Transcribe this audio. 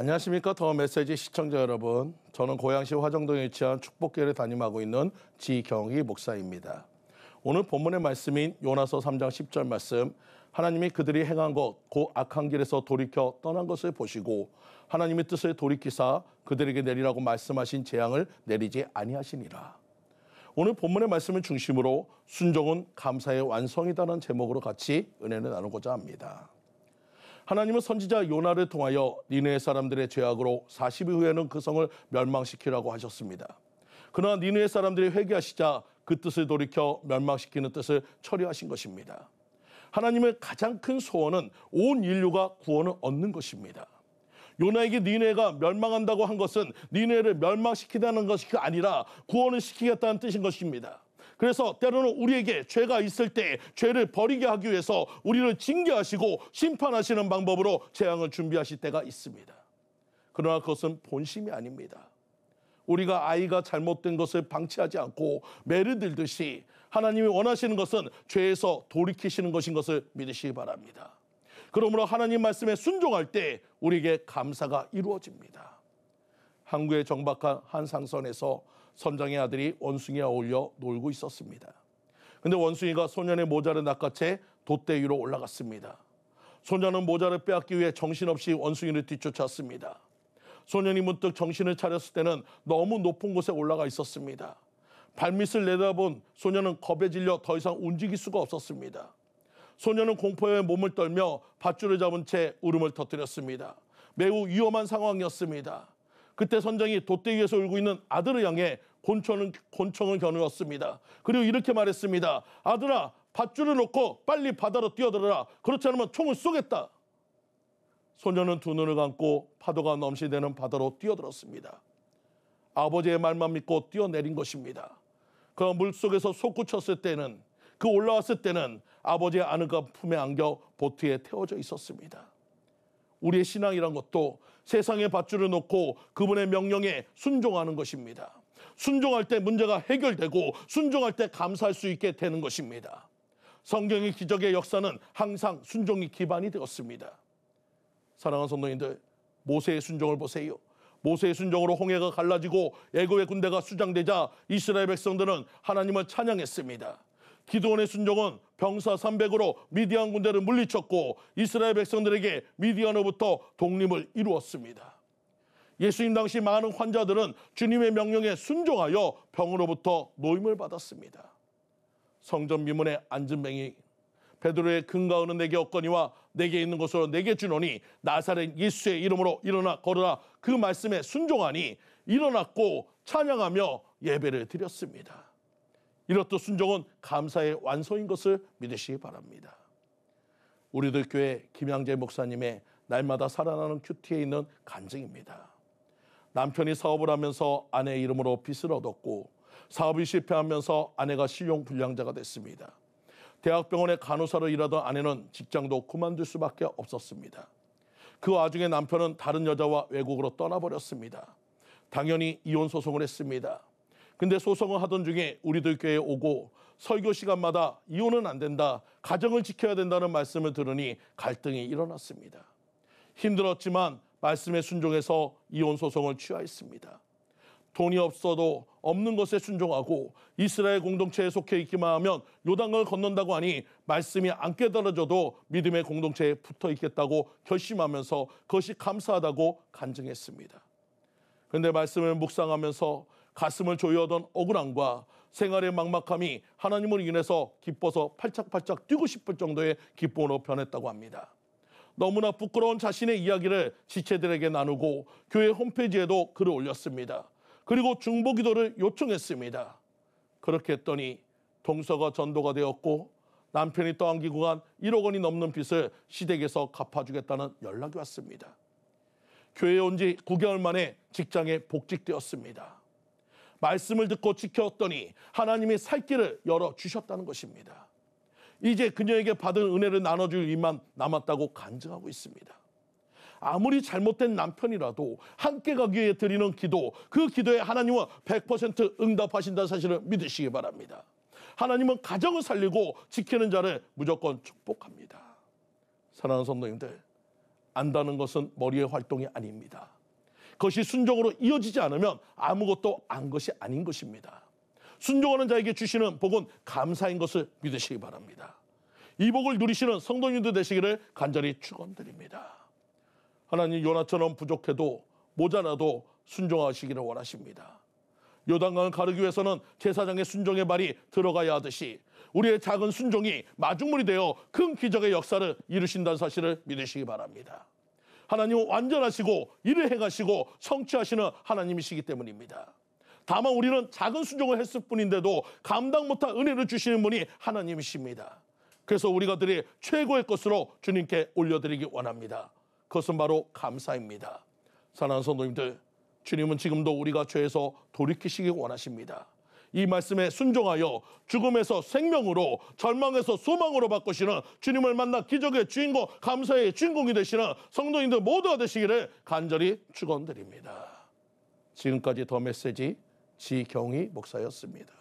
안녕하십니까 더 메시지 시청자 여러분. 저는 고양시 화정동에 위치한 축복교회를 담임하고 있는 지경희 목사입니다. 오늘 본문의 말씀인 요나서 3장 10절 말씀 하나님이 그들이 행한 것, 곧 그 악한 길에서 돌이켜 떠난 것을 보시고 하나님의 뜻을 돌이키사 그들에게 내리라고 말씀하신 재앙을 내리지 아니하시니라. 오늘 본문의 말씀을 중심으로 순종은 감사의 완성이다는 제목으로 같이 은혜를 나누고자 합니다. 하나님은 선지자 요나를 통하여 니네 사람들의 죄악으로 40일 후에는 그 성을 멸망시키라고 하셨습니다. 그러나 니네 사람들이 회개하시자 그 뜻을 돌이켜 멸망시키는 뜻을 처리하신 것입니다. 하나님의 가장 큰 소원은 온 인류가 구원을 얻는 것입니다. 요나에게 니네가 멸망한다고 한 것은 니네를 멸망시키다는 것이 아니라 구원을 시키겠다는 뜻인 것입니다. 그래서 때로는 우리에게 죄가 있을 때 죄를 버리게 하기 위해서 우리를 징계하시고 심판하시는 방법으로 재앙을 준비하실 때가 있습니다. 그러나 그것은 본심이 아닙니다. 우리가 아이가 잘못된 것을 방치하지 않고 매를 들듯이 하나님이 원하시는 것은 죄에서 돌이키시는 것인 것을 믿으시기 바랍니다. 그러므로 하나님 말씀에 순종할 때 우리에게 감사가 이루어집니다. 항구에 정박한 한 상선에서 선장의 아들이 원숭이와 어울려 놀고 있었습니다. 근데 원숭이가 소년의 모자를 낚아채 돛대 위로 올라갔습니다. 소년은 모자를 빼앗기 위해 정신없이 원숭이를 뒤쫓았습니다. 소년이 문득 정신을 차렸을 때는 너무 높은 곳에 올라가 있었습니다. 발밑을 내다본 소년은 겁에 질려 더 이상 움직일 수가 없었습니다. 소년은 공포에 몸을 떨며 밧줄을 잡은 채 울음을 터뜨렸습니다. 매우 위험한 상황이었습니다. 그때 선장이 돛대 위에서 울고 있는 아들을 향해 권총을, 권총을 겨누었습니다. 그리고 이렇게 말했습니다. 아들아, 밧줄을 놓고 빨리 바다로 뛰어들어라. 그렇지 않으면 총을 쏘겠다. 소녀는 두 눈을 감고 파도가 넘치대는 바다로 뛰어들었습니다. 아버지의 말만 믿고 뛰어내린 것입니다. 그가 물속에서 솟구쳤을 때는 그 올라왔을 때는 아버지의 아내가 품에 안겨 보트에 태워져 있었습니다. 우리의 신앙이란 것도 세상에 밧줄을 놓고 그분의 명령에 순종하는 것입니다. 순종할 때 문제가 해결되고 순종할 때 감사할 수 있게 되는 것입니다. 성경의 기적의 역사는 항상 순종이 기반이 되었습니다. 사랑하는 성도님들, 모세의 순종을 보세요. 모세의 순종으로 홍해가 갈라지고 애굽의 군대가 수장되자 이스라엘 백성들은 하나님을 찬양했습니다. 기도원의 순종은 병사 300으로 미디안 군대를 물리쳤고 이스라엘 백성들에게 미디안으로부터 독립을 이루었습니다. 예수님 당시 많은 환자들은 주님의 명령에 순종하여 병으로부터 노임을 받았습니다. 성전 미문의 안전뱅이 베드로의 근가은은 내게 없거니와 내게 있는 것으로 내게 주노니 나사렛 예수의 이름으로 일어나 걸으라 그 말씀에 순종하니 일어났고 찬양하며 예배를 드렸습니다. 이렇듯 순종은 감사의 완성인 것을 믿으시기 바랍니다. 우리들 교회 김양재 목사님의 날마다 살아나는 큐티에 있는 간증입니다. 남편이 사업을 하면서 아내의 이름으로 빚을 얻었고 사업이 실패하면서 아내가 실용불량자가 됐습니다. 대학병원의 간호사로 일하던 아내는 직장도 그만둘 수밖에 없었습니다. 그 와중에 남편은 다른 여자와 외국으로 떠나버렸습니다. 당연히 이혼 소송을 했습니다. 근데 소송을 하던 중에 우리들 교회에 오고 설교 시간마다 이혼은 안 된다, 가정을 지켜야 된다는 말씀을 들으니 갈등이 일어났습니다. 힘들었지만 말씀에 순종해서 이혼 소송을 취하였습니다. 돈이 없어도 없는 것에 순종하고 이스라엘 공동체에 속해 있기만 하면 요단을 건넌다고 하니 말씀이 안 깨달아져도 믿음의 공동체에 붙어 있겠다고 결심하면서 그것이 감사하다고 간증했습니다. 근데 말씀을 묵상하면서 가슴을 조여하던 억울함과 생활의 막막함이 하나님을 인해서 기뻐서 팔짝팔짝 뛰고 싶을 정도의 기쁨으로 변했다고 합니다. 너무나 부끄러운 자신의 이야기를 지체들에게 나누고 교회 홈페이지에도 글을 올렸습니다. 그리고 중보 기도를 요청했습니다. 그렇게 했더니 동서가 전도가 되었고 남편이 떠안기고 간 1억 원이 넘는 빚을 시댁에서 갚아주겠다는 연락이 왔습니다. 교회에 온 지 9개월 만에 직장에 복직되었습니다. 말씀을 듣고 지켰더니 하나님이 살 길을 열어 주셨다는 것입니다. 이제 그녀에게 받은 은혜를 나눠줄 일만 남았다고 간증하고 있습니다. 아무리 잘못된 남편이라도 함께 가기 위해 드리는 기도, 그 기도에 하나님은 100% 응답하신다는 사실을 믿으시기 바랍니다. 하나님은 가정을 살리고 지키는 자를 무조건 축복합니다. 사랑하는 성도님들, 안다는 것은 머리의 활동이 아닙니다. 그것이 순종으로 이어지지 않으면 아무것도 안 것이 아닌 것입니다. 순종하는 자에게 주시는 복은 감사인 것을 믿으시기 바랍니다. 이 복을 누리시는 성도님들 되시기를 간절히 축원드립니다. 하나님 요나처럼 부족해도 모자라도 순종하시기를 원하십니다. 요단강을 가르기 위해서는 제사장의 순종의 발이 들어가야 하듯이 우리의 작은 순종이 마중물이 되어 큰 기적의 역사를 이루신다는 사실을 믿으시기 바랍니다. 하나님은 완전하시고 일을 해가시고 성취하시는 하나님이시기 때문입니다. 다만 우리는 작은 순종을 했을 뿐인데도 감당 못한 은혜를 주시는 분이 하나님이십니다. 그래서 우리가 드릴 최고의 것으로 주님께 올려드리기 원합니다. 그것은 바로 감사입니다. 사랑하는 성도님들, 주님은 지금도 우리가 죄에서 돌이키시기 원하십니다. 이 말씀에 순종하여 죽음에서 생명으로 절망에서 소망으로 바꾸시는 주님을 만나 기적의 주인공 감사의 주인공이 되시는 성도인들 모두가 되시기를 간절히 축원드립니다. 지금까지 더 메시지 지경희 목사였습니다.